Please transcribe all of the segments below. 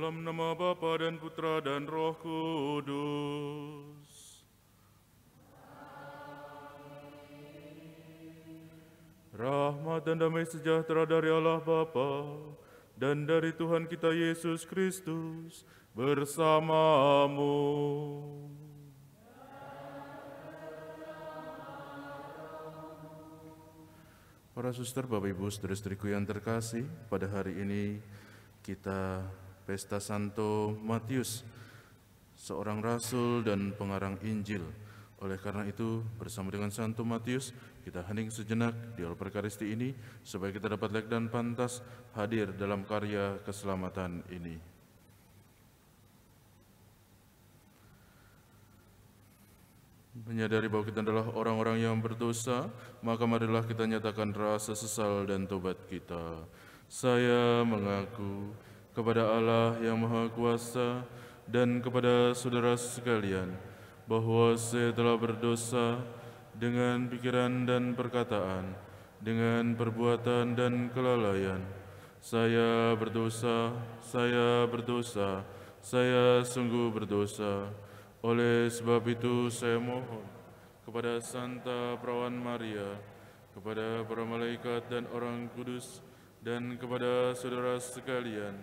Dalam nama Bapa dan Putra dan Roh Kudus. Rahmat dan damai sejahtera dari Allah Bapa dan dari Tuhan kita Yesus Kristus bersamamu. Para suster, Bapak Ibu, saudara-saudariku yang terkasih, pada hari ini kita pesta Santo Matius, seorang rasul dan pengarang Injil. Oleh karena itu, bersama dengan Santo Matius, kita hening sejenak di Alper karisti ini, supaya kita dapat lek dan pantas hadir dalam karya keselamatan ini. Menyadari bahwa kita adalah orang-orang yang berdosa, maka marilah kita nyatakan rasa sesal dan tobat kita. Saya mengaku, kepada Allah yang Maha Kuasa dan kepada saudara sekalian bahwa saya telah berdosa dengan pikiran dan perkataan, dengan perbuatan dan kelalaian. Saya berdosa, saya berdosa, saya sungguh berdosa. Oleh sebab itu saya mohon kepada Santa Perawan Maria, kepada para malaikat dan orang kudus, dan kepada saudara sekalian,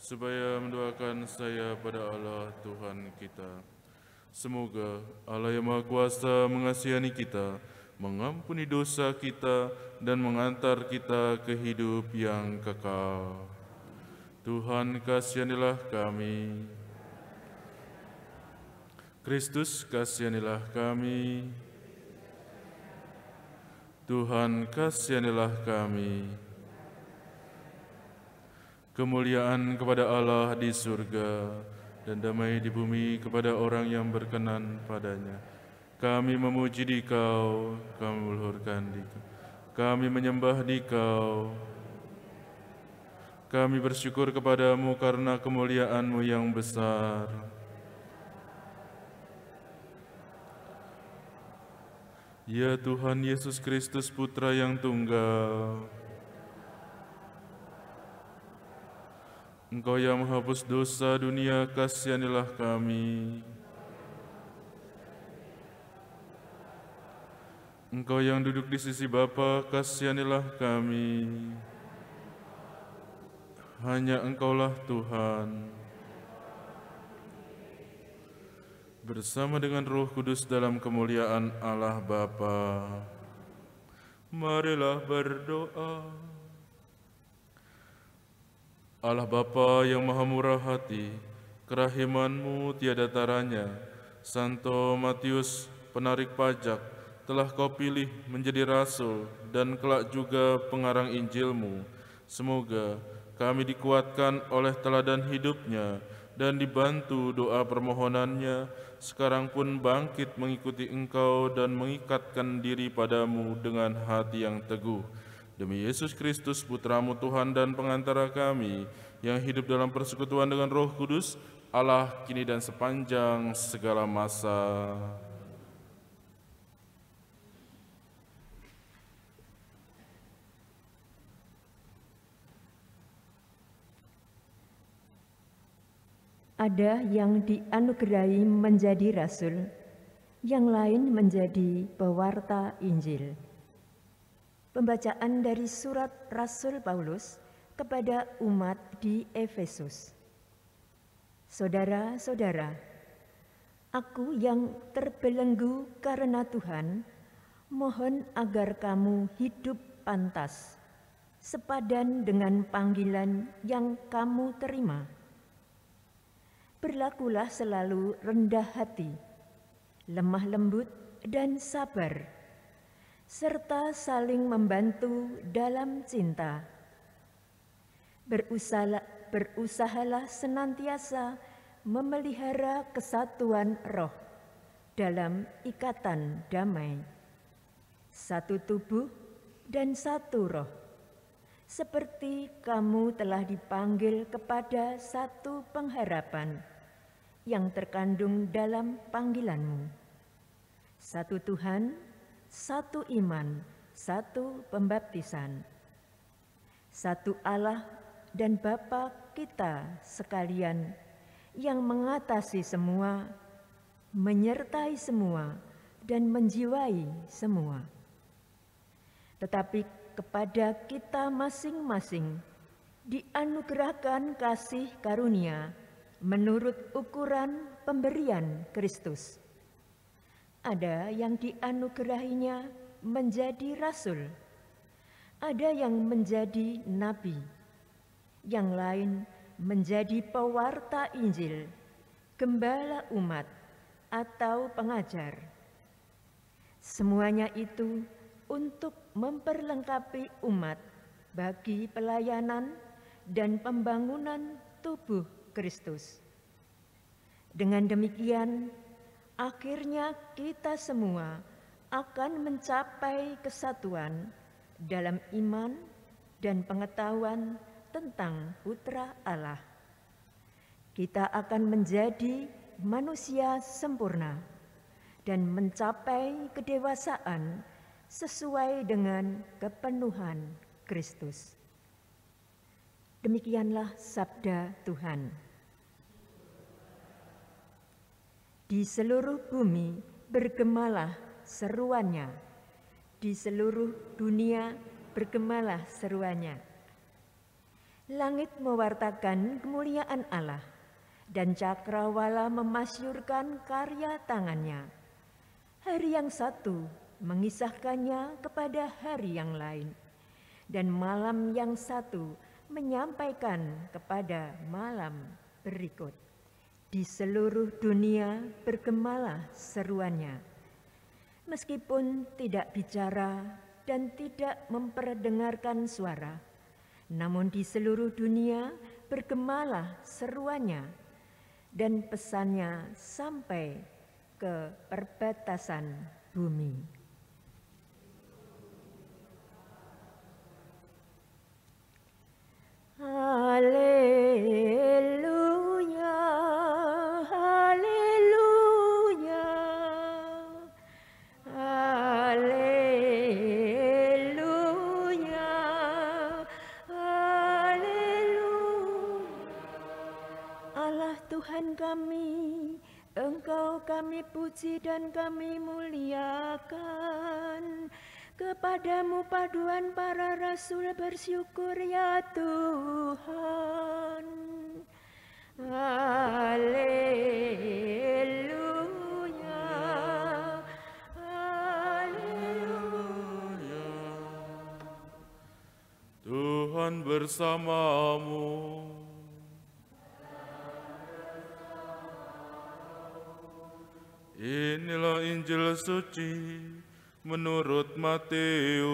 supaya mendoakan saya pada Allah Tuhan kita. Semoga Allah yang Maha Kuasa mengasihani kita, mengampuni dosa kita, dan mengantar kita ke hidup yang kekal. Tuhan kasihanilah kami. Kristus kasihanilah kami. Tuhan kasihanilah kami kemuliaan kepada Allah di surga, dan damai di bumi kepada orang yang berkenan padanya. Kami memuji dikau, kami meluhurkan dikau, kami menyembah dikau, kami bersyukur kepadamu karena kemuliaanmu yang besar. Ya Tuhan Yesus Kristus Putra yang Tunggal, Engkau yang menghapus dosa dunia, kasihanilah kami. Engkau yang duduk di sisi Bapa, kasihanilah kami. Hanya Engkaulah Tuhan. Bersama dengan Roh Kudus dalam kemuliaan Allah Bapa. Marilah berdoa. Allah Bapa yang maha murah hati, kerahimanmu tiada taranya. Santo Matius, penarik pajak, telah kau pilih menjadi rasul dan kelak juga pengarang Injilmu. Semoga kami dikuatkan oleh teladan hidupnya dan dibantu doa permohonannya, sekarang pun bangkit mengikuti engkau dan mengikatkan diri padamu dengan hati yang teguh Demi Yesus Kristus, Putramu Tuhan dan pengantara kami, yang hidup dalam persekutuan dengan roh kudus, Allah kini dan sepanjang segala masa. Ada yang dianugerahi menjadi rasul, yang lain menjadi pewarta Injil Pembacaan dari surat Rasul Paulus kepada umat di Efesus. Saudara-saudara, aku yang terbelenggu karena Tuhan, mohon agar kamu hidup pantas, sepadan dengan panggilan yang kamu terima. Berlakulah selalu rendah hati, lemah lembut, dan sabar serta saling membantu dalam cinta. Berusahalah, berusahalah senantiasa memelihara kesatuan roh dalam ikatan damai. Satu tubuh dan satu roh, seperti kamu telah dipanggil kepada satu pengharapan yang terkandung dalam panggilanmu. Satu Tuhan, satu iman, satu pembaptisan, satu Allah dan Bapa kita sekalian yang mengatasi semua, menyertai semua, dan menjiwai semua. Tetapi kepada kita masing-masing dianugerahkan kasih karunia menurut ukuran pemberian Kristus ada yang dianugerahinya menjadi rasul, ada yang menjadi nabi, yang lain menjadi pewarta Injil, gembala umat, atau pengajar. Semuanya itu untuk memperlengkapi umat bagi pelayanan dan pembangunan tubuh Kristus. Dengan demikian, akhirnya kita semua akan mencapai kesatuan dalam iman dan pengetahuan tentang Putra Allah. Kita akan menjadi manusia sempurna dan mencapai kedewasaan sesuai dengan kepenuhan Kristus. Demikianlah sabda Tuhan. Di seluruh bumi bergemalah seruannya. Di seluruh dunia bergemalah seruannya. Langit mewartakan kemuliaan Allah dan cakrawala memasyurkan karya tangannya. Hari yang satu mengisahkannya kepada hari yang lain dan malam yang satu menyampaikan kepada malam berikut. Di seluruh dunia bergemalah seruannya. Meskipun tidak bicara dan tidak memperdengarkan suara, namun di seluruh dunia bergemalah seruannya dan pesannya sampai ke perbatasan bumi. Haleluya. kami puji dan kami muliakan. Kepadamu paduan para rasul bersyukur ya Tuhan. Haleluya. Haleluya. Tuhan bersamamu. Inilah Injil suci menurut Matius.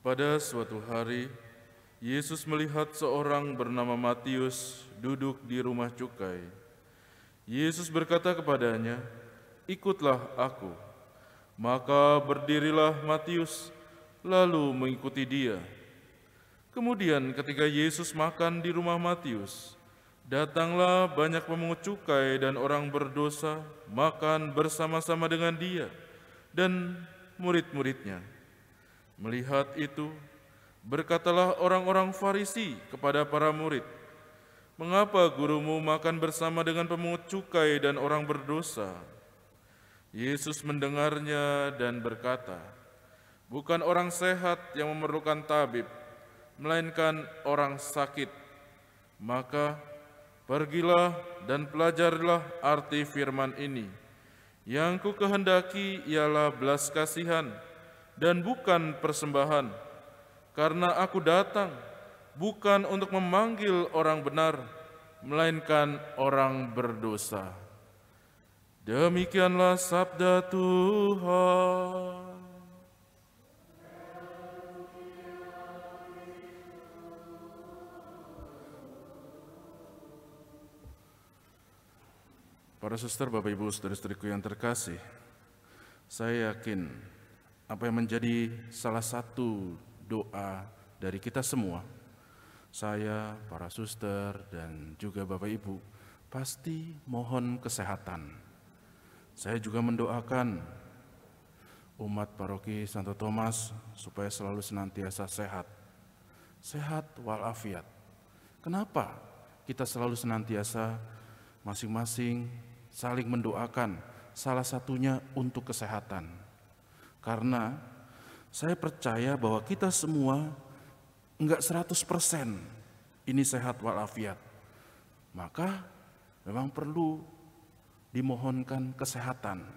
Pada suatu hari, Yesus melihat seorang bernama Matius duduk di rumah cukai. Yesus berkata kepadanya, "Ikutlah aku." Maka berdirilah Matius, lalu mengikuti dia. Kemudian ketika Yesus makan di rumah Matius, datanglah banyak pemungut cukai dan orang berdosa makan bersama-sama dengan dia dan murid-muridnya. Melihat itu, berkatalah orang-orang Farisi kepada para murid, "Mengapa gurumu makan bersama dengan pemungut cukai dan orang berdosa?" Yesus mendengarnya dan berkata, "Bukan orang sehat yang memerlukan tabib." melainkan orang sakit. Maka pergilah dan pelajarilah arti firman ini. Yang ku kehendaki ialah belas kasihan dan bukan persembahan, karena aku datang bukan untuk memanggil orang benar, melainkan orang berdosa. Demikianlah sabda Tuhan. Para suster, Bapak Ibu, saudara-saudariku yang terkasih, saya yakin apa yang menjadi salah satu doa dari kita semua, saya, para suster, dan juga Bapak Ibu, pasti mohon kesehatan. Saya juga mendoakan umat paroki Santo Thomas supaya selalu senantiasa sehat. Sehat walafiat. Kenapa kita selalu senantiasa masing-masing saling mendoakan, salah satunya untuk kesehatan. Karena saya percaya bahwa kita semua enggak 100% ini sehat walafiat. Maka memang perlu dimohonkan kesehatan.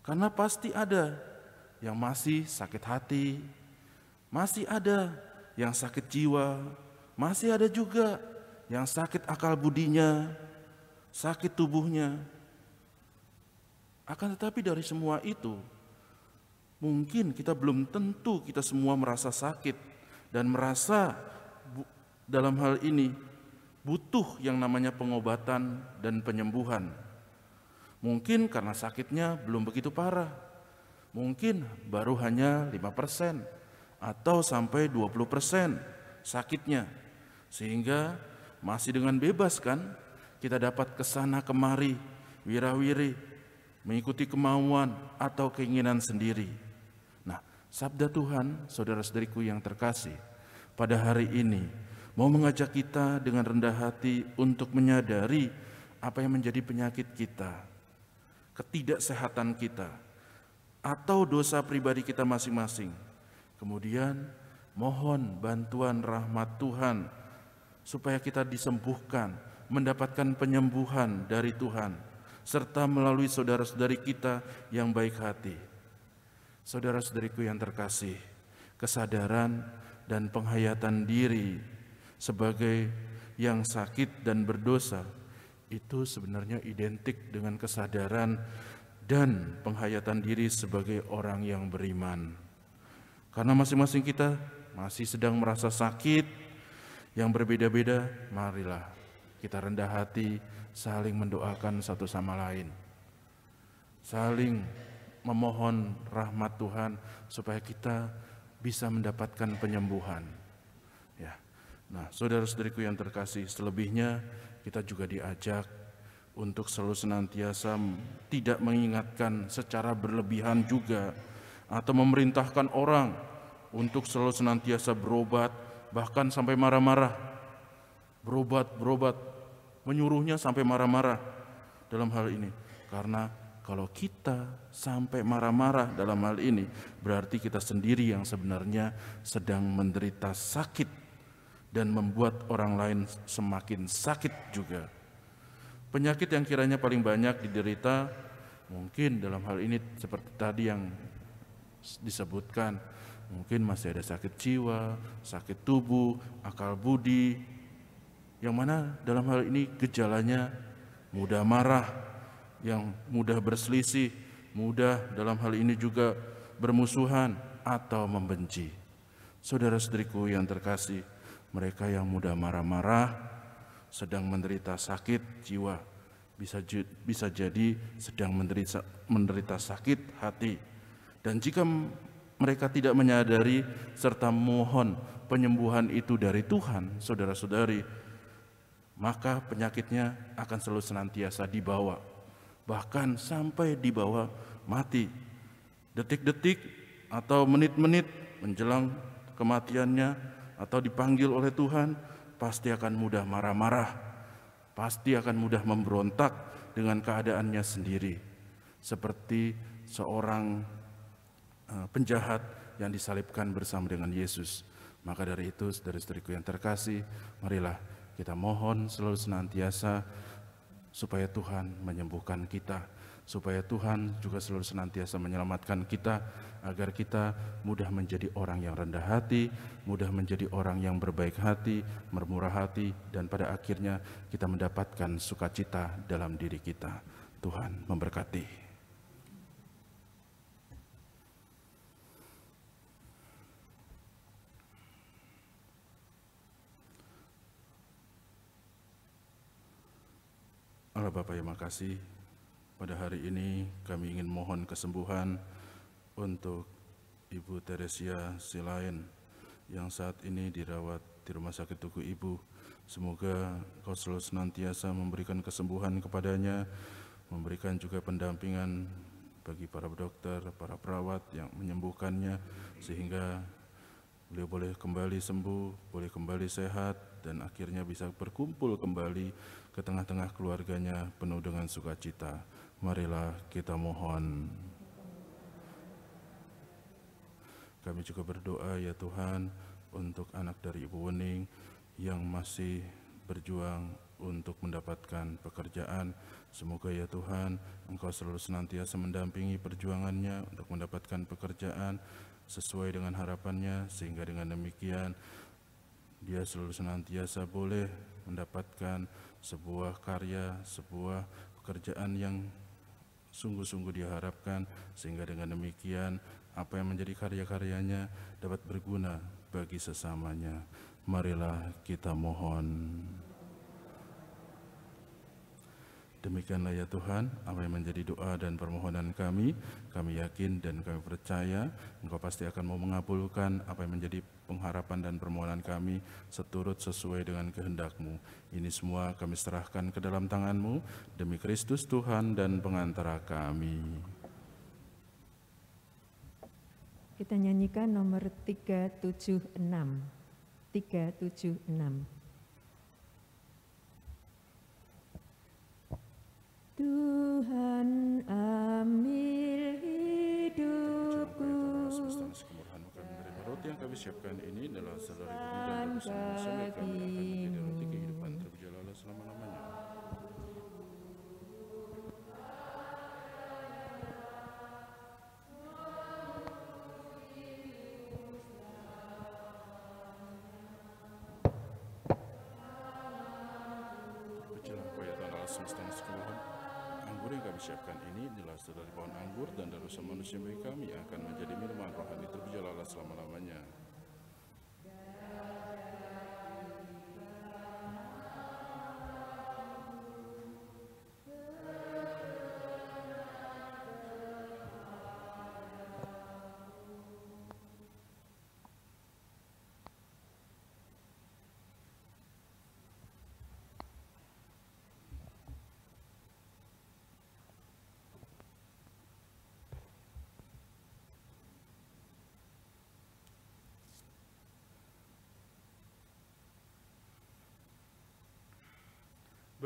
Karena pasti ada yang masih sakit hati, masih ada yang sakit jiwa, masih ada juga yang sakit akal budinya, sakit tubuhnya. Akan tetapi dari semua itu, mungkin kita belum tentu kita semua merasa sakit dan merasa dalam hal ini butuh yang namanya pengobatan dan penyembuhan. Mungkin karena sakitnya belum begitu parah. Mungkin baru hanya 5% atau sampai 20% sakitnya. Sehingga masih dengan bebas kan kita dapat kesana kemari, wirawiri, mengikuti kemauan atau keinginan sendiri. Nah, sabda Tuhan, saudara-saudariku yang terkasih, pada hari ini mau mengajak kita dengan rendah hati untuk menyadari apa yang menjadi penyakit kita, ketidaksehatan kita, atau dosa pribadi kita masing-masing. Kemudian mohon bantuan rahmat Tuhan supaya kita disembuhkan mendapatkan penyembuhan dari Tuhan, serta melalui saudara-saudari kita yang baik hati. Saudara-saudariku yang terkasih, kesadaran dan penghayatan diri sebagai yang sakit dan berdosa itu sebenarnya identik dengan kesadaran dan penghayatan diri sebagai orang yang beriman. Karena masing-masing kita masih sedang merasa sakit yang berbeda-beda, marilah kita rendah hati, saling mendoakan satu sama lain. Saling memohon rahmat Tuhan supaya kita bisa mendapatkan penyembuhan. Ya. Nah, saudara-saudariku yang terkasih, selebihnya kita juga diajak untuk selalu senantiasa tidak mengingatkan secara berlebihan juga atau memerintahkan orang untuk selalu senantiasa berobat bahkan sampai marah-marah berobat-berobat, menyuruhnya sampai marah-marah dalam hal ini. Karena kalau kita sampai marah-marah dalam hal ini, berarti kita sendiri yang sebenarnya sedang menderita sakit dan membuat orang lain semakin sakit juga. Penyakit yang kiranya paling banyak diderita mungkin dalam hal ini seperti tadi yang disebutkan, mungkin masih ada sakit jiwa, sakit tubuh, akal budi, yang mana dalam hal ini gejalanya mudah marah, yang mudah berselisih, mudah dalam hal ini juga bermusuhan atau membenci. Saudara-saudariku yang terkasih, mereka yang mudah marah-marah sedang menderita sakit jiwa, bisa bisa jadi sedang menderita menderita sakit hati. Dan jika mereka tidak menyadari serta mohon penyembuhan itu dari Tuhan, saudara-saudari, maka penyakitnya akan selalu senantiasa dibawa, bahkan sampai dibawa mati. Detik-detik atau menit-menit menjelang kematiannya atau dipanggil oleh Tuhan, pasti akan mudah marah-marah, pasti akan mudah memberontak dengan keadaannya sendiri, seperti seorang eh, penjahat yang disalibkan bersama dengan Yesus. Maka dari itu, saudara-saudariku yang terkasih, marilah kita mohon selalu senantiasa supaya Tuhan menyembuhkan kita, supaya Tuhan juga selalu senantiasa menyelamatkan kita, agar kita mudah menjadi orang yang rendah hati, mudah menjadi orang yang berbaik hati, bermurah hati, dan pada akhirnya kita mendapatkan sukacita dalam diri kita. Tuhan memberkati. Allah Bapa yang makasih, pada hari ini kami ingin mohon kesembuhan untuk Ibu Teresia Silain yang saat ini dirawat di Rumah Sakit Tugu Ibu. Semoga kau selalu senantiasa memberikan kesembuhan kepadanya, memberikan juga pendampingan bagi para dokter, para perawat yang menyembuhkannya sehingga beliau boleh kembali sembuh, boleh kembali sehat, dan akhirnya bisa berkumpul kembali ke tengah-tengah keluarganya penuh dengan sukacita. Marilah kita mohon. Kami juga berdoa ya Tuhan untuk anak dari Ibu Wening yang masih berjuang untuk mendapatkan pekerjaan. Semoga ya Tuhan, Engkau selalu senantiasa mendampingi perjuangannya untuk mendapatkan pekerjaan sesuai dengan harapannya, sehingga dengan demikian dia selalu senantiasa boleh mendapatkan sebuah karya, sebuah pekerjaan yang sungguh-sungguh diharapkan sehingga dengan demikian apa yang menjadi karya-karyanya dapat berguna bagi sesamanya. Marilah kita mohon. Demikianlah ya Tuhan, apa yang menjadi doa dan permohonan kami, kami yakin dan kami percaya Engkau pasti akan mau mengabulkan apa yang menjadi pengharapan dan permohonan kami seturut sesuai dengan kehendak-Mu. Ini semua kami serahkan ke dalam tangan-Mu, demi Kristus Tuhan dan pengantara kami. Kita nyanyikan nomor 376. 376. Tuhan ambil hidupku. roti yang kami siapkan ini adalah saudara kami dan dosa-dosa kami akan menjadi roti al ini jelas dari pohon anggur dan dari manusia bagi kami akan menjadi minuman rohani terpujilah selama-lamanya.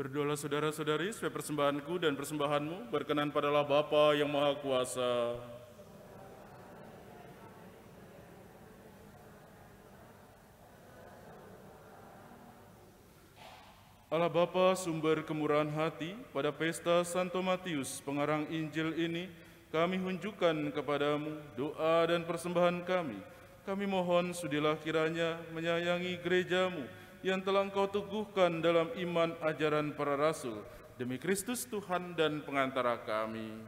Berdoalah saudara-saudari supaya persembahanku dan persembahanmu berkenan padalah Bapa yang Maha Kuasa. Allah Bapa sumber kemurahan hati, pada pesta Santo Matius pengarang Injil ini, kami hunjukkan kepadamu doa dan persembahan kami. Kami mohon sudilah kiranya menyayangi gerejamu, yang telah engkau teguhkan dalam iman ajaran para rasul, demi Kristus Tuhan dan pengantara kami.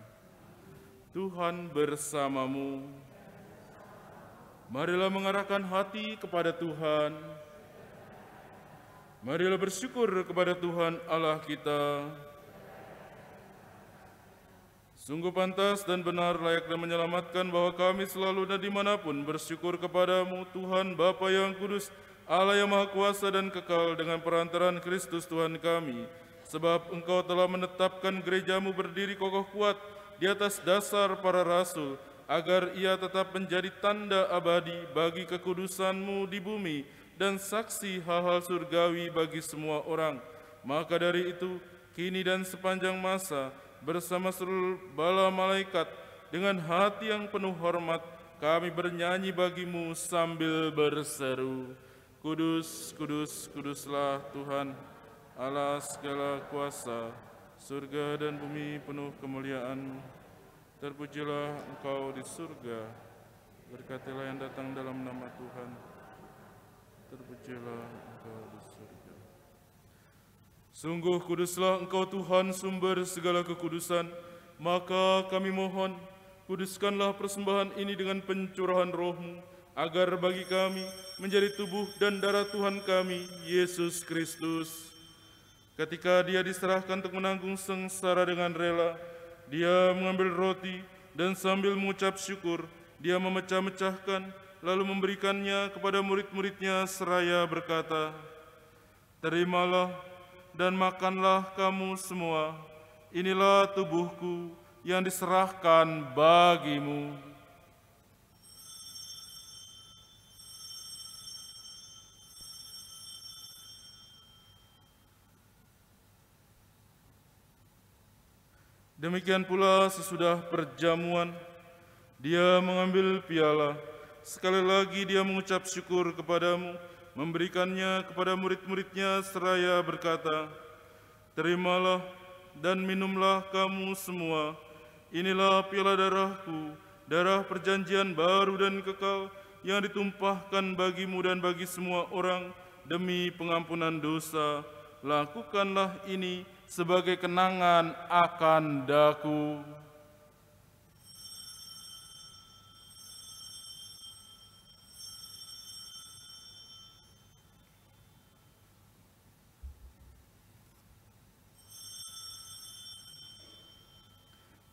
Tuhan bersamamu. Marilah mengarahkan hati kepada Tuhan. Marilah bersyukur kepada Tuhan Allah kita. Sungguh pantas dan benar layak dan menyelamatkan bahwa kami selalu dan dimanapun bersyukur kepadamu Tuhan Bapa yang kudus, Allah yang Maha Kuasa dan kekal dengan perantaran Kristus Tuhan kami, sebab Engkau telah menetapkan gerejamu berdiri kokoh kuat di atas dasar para rasul, agar ia tetap menjadi tanda abadi bagi kekudusanmu di bumi dan saksi hal-hal surgawi bagi semua orang. Maka dari itu, kini dan sepanjang masa, bersama seluruh bala malaikat, dengan hati yang penuh hormat, kami bernyanyi bagimu sambil berseru. Kudus, kudus, kuduslah Tuhan, Allah segala kuasa, surga dan bumi penuh kemuliaan. Terpujilah engkau di surga, berkatilah yang datang dalam nama Tuhan. Terpujilah engkau di surga. Sungguh kuduslah engkau Tuhan sumber segala kekudusan, maka kami mohon, kuduskanlah persembahan ini dengan pencurahan rohmu, agar bagi kami menjadi tubuh dan darah Tuhan kami, Yesus Kristus. Ketika dia diserahkan untuk menanggung sengsara dengan rela, dia mengambil roti dan sambil mengucap syukur, dia memecah-mecahkan lalu memberikannya kepada murid-muridnya seraya berkata, Terimalah dan makanlah kamu semua, inilah tubuhku yang diserahkan bagimu. Demikian pula sesudah perjamuan, dia mengambil piala. Sekali lagi dia mengucap syukur kepadamu, memberikannya kepada murid-muridnya seraya berkata, Terimalah dan minumlah kamu semua, inilah piala darahku, darah perjanjian baru dan kekal, yang ditumpahkan bagimu dan bagi semua orang demi pengampunan dosa. Lakukanlah ini sebagai kenangan akan daku.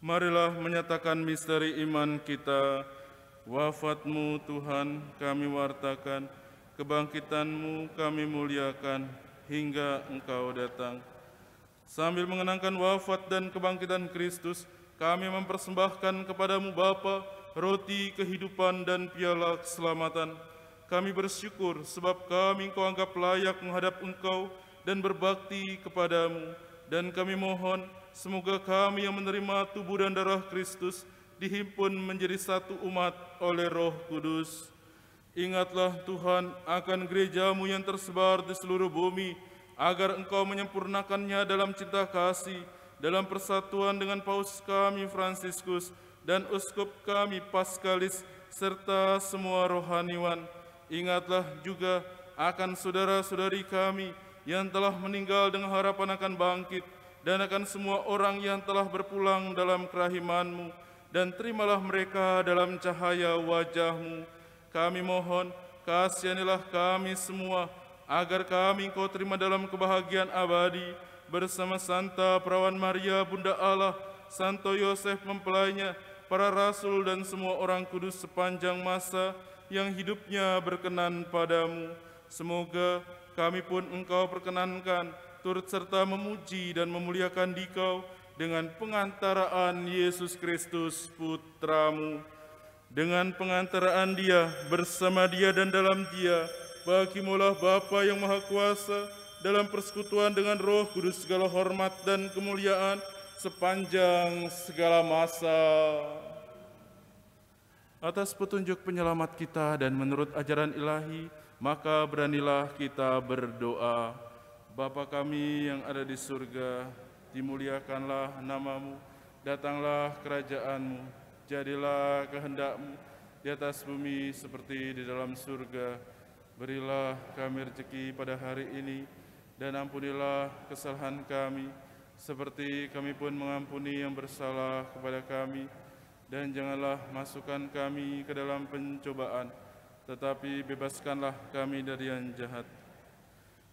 Marilah menyatakan misteri iman kita. Wafatmu Tuhan kami wartakan, kebangkitanmu kami muliakan hingga Engkau datang. Sambil mengenangkan wafat dan kebangkitan Kristus, kami mempersembahkan kepadamu Bapa roti kehidupan dan piala keselamatan. Kami bersyukur sebab kami kau anggap layak menghadap engkau dan berbakti kepadamu. Dan kami mohon semoga kami yang menerima tubuh dan darah Kristus dihimpun menjadi satu umat oleh roh kudus. Ingatlah Tuhan akan gerejamu yang tersebar di seluruh bumi, agar engkau menyempurnakannya dalam cinta kasih, dalam persatuan dengan paus kami Fransiskus dan uskup kami Paskalis, serta semua rohaniwan. Ingatlah juga akan saudara-saudari kami yang telah meninggal dengan harapan akan bangkit, dan akan semua orang yang telah berpulang dalam kerahimanmu, dan terimalah mereka dalam cahaya wajahmu. Kami mohon, kasihanilah kami semua, agar kami kau terima dalam kebahagiaan abadi bersama Santa Perawan Maria Bunda Allah, Santo Yosef mempelainya, para rasul dan semua orang kudus sepanjang masa yang hidupnya berkenan padamu. Semoga kami pun Engkau perkenankan turut serta memuji dan memuliakan Dikau dengan pengantaraan Yesus Kristus Putramu. Dengan pengantaraan Dia, bersama Dia dan dalam Dia, bagimulah Bapa yang Maha Kuasa dalam persekutuan dengan Roh Kudus segala hormat dan kemuliaan sepanjang segala masa. Atas petunjuk penyelamat kita dan menurut ajaran ilahi, maka beranilah kita berdoa. Bapa kami yang ada di surga, dimuliakanlah namamu, datanglah kerajaanmu, jadilah kehendakmu di atas bumi seperti di dalam surga. Berilah kami rezeki pada hari ini, dan ampunilah kesalahan kami, seperti kami pun mengampuni yang bersalah kepada kami. Dan janganlah masukkan kami ke dalam pencobaan, tetapi bebaskanlah kami dari yang jahat.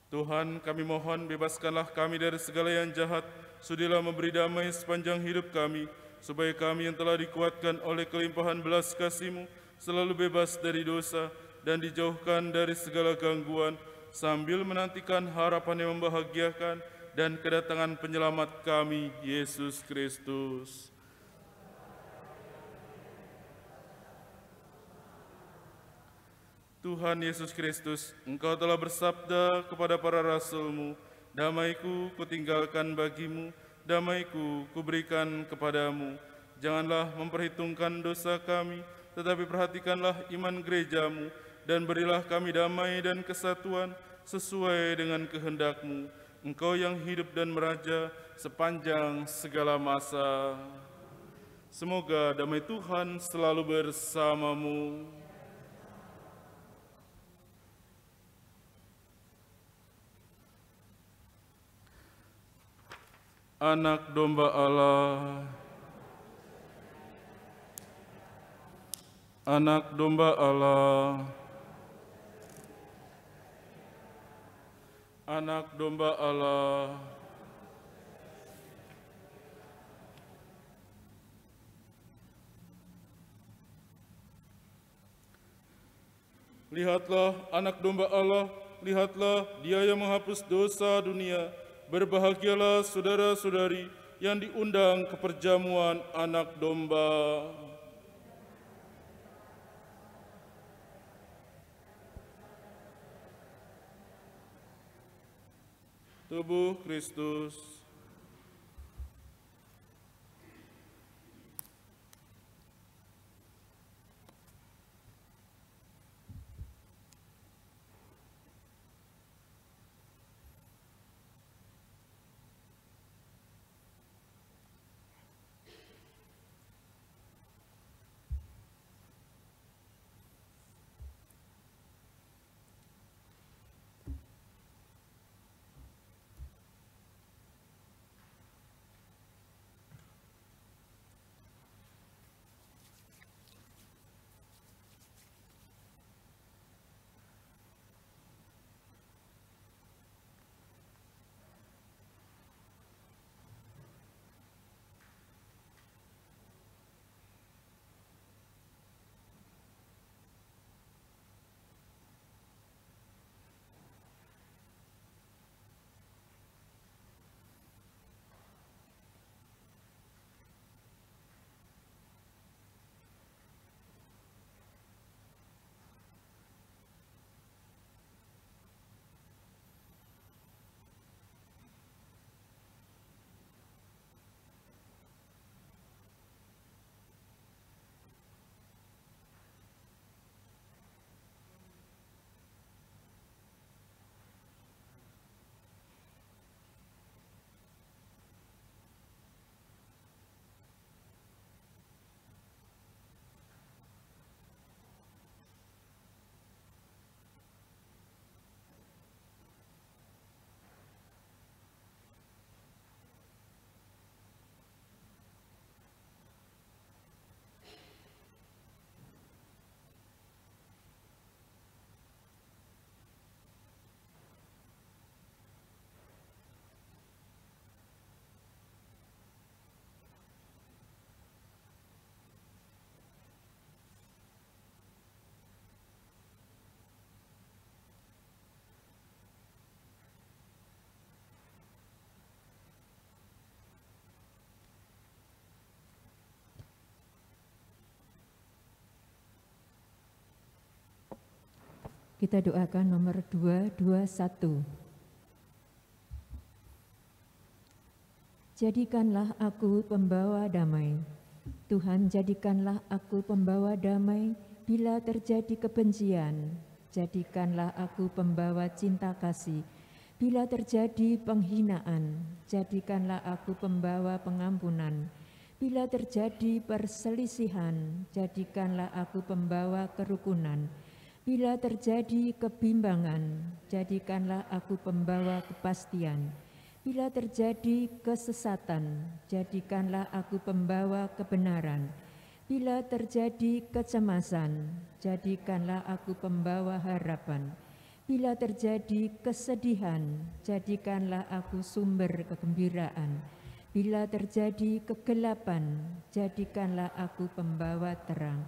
Tuhan, kami mohon bebaskanlah kami dari segala yang jahat. Sudilah memberi damai sepanjang hidup kami, supaya kami yang telah dikuatkan oleh kelimpahan belas kasih-Mu selalu bebas dari dosa, dan dijauhkan dari segala gangguan sambil menantikan harapan yang membahagiakan dan kedatangan penyelamat kami, Yesus Kristus. Tuhan Yesus Kristus, Engkau telah bersabda kepada para rasulmu, Damaiku kutinggalkan bagimu, damaiku kuberikan kepadamu. Janganlah memperhitungkan dosa kami, tetapi perhatikanlah iman gerejamu, dan berilah kami damai dan kesatuan sesuai dengan kehendakmu, Engkau yang hidup dan meraja sepanjang segala masa. Semoga damai Tuhan selalu bersamamu. Anak domba Allah, Anak domba Allah, anak domba Allah. Lihatlah anak domba Allah, lihatlah dia yang menghapus dosa dunia. Berbahagialah saudara-saudari yang diundang ke perjamuan anak domba. tubuh Kristus Kita doakan nomor 221. Jadikanlah aku pembawa damai. Tuhan jadikanlah aku pembawa damai bila terjadi kebencian. Jadikanlah aku pembawa cinta kasih. Bila terjadi penghinaan, jadikanlah aku pembawa pengampunan. Bila terjadi perselisihan, jadikanlah aku pembawa kerukunan. Bila terjadi kebimbangan, jadikanlah aku pembawa kepastian. Bila terjadi kesesatan, jadikanlah aku pembawa kebenaran. Bila terjadi kecemasan, jadikanlah aku pembawa harapan. Bila terjadi kesedihan, jadikanlah aku sumber kegembiraan. Bila terjadi kegelapan, jadikanlah aku pembawa terang.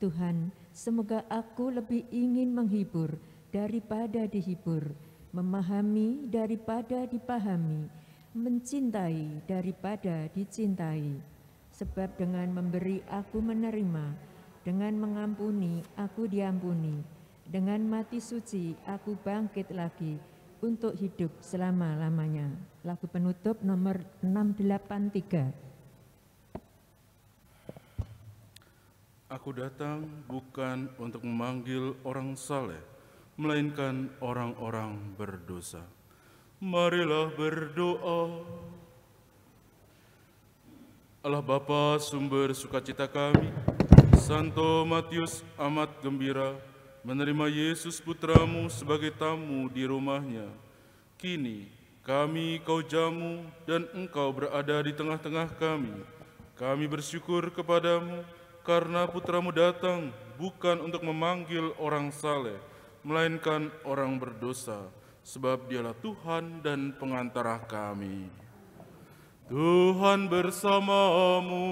Tuhan, Semoga aku lebih ingin menghibur daripada dihibur, memahami daripada dipahami, mencintai daripada dicintai. Sebab dengan memberi aku menerima, dengan mengampuni aku diampuni, dengan mati suci aku bangkit lagi untuk hidup selama-lamanya. Lagu penutup nomor 683. Aku datang bukan untuk memanggil orang saleh, melainkan orang-orang berdosa. Marilah berdoa. Allah Bapa sumber sukacita kami, Santo Matius amat gembira menerima Yesus putramu sebagai tamu di rumahnya. Kini kami kau jamu dan engkau berada di tengah-tengah kami. Kami bersyukur kepadamu, karena putramu datang bukan untuk memanggil orang saleh, melainkan orang berdosa, sebab dialah Tuhan dan pengantara kami. Tuhan bersamamu.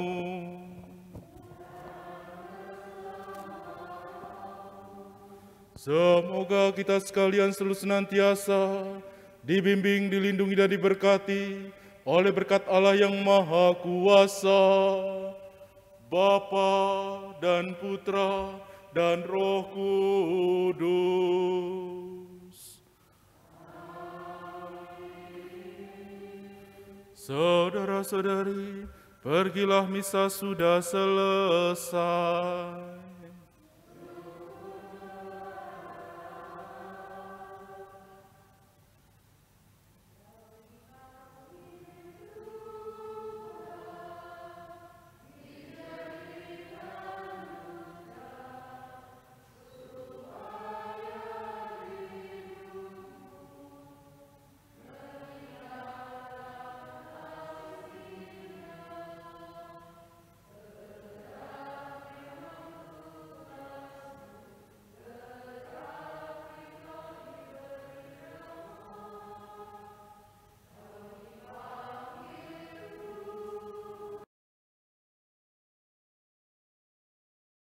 Semoga kita sekalian selalu senantiasa dibimbing, dilindungi, dan diberkati oleh berkat Allah yang Maha Kuasa. Bapa dan Putra dan Roh Kudus. Saudara-saudari, pergilah misa sudah selesai.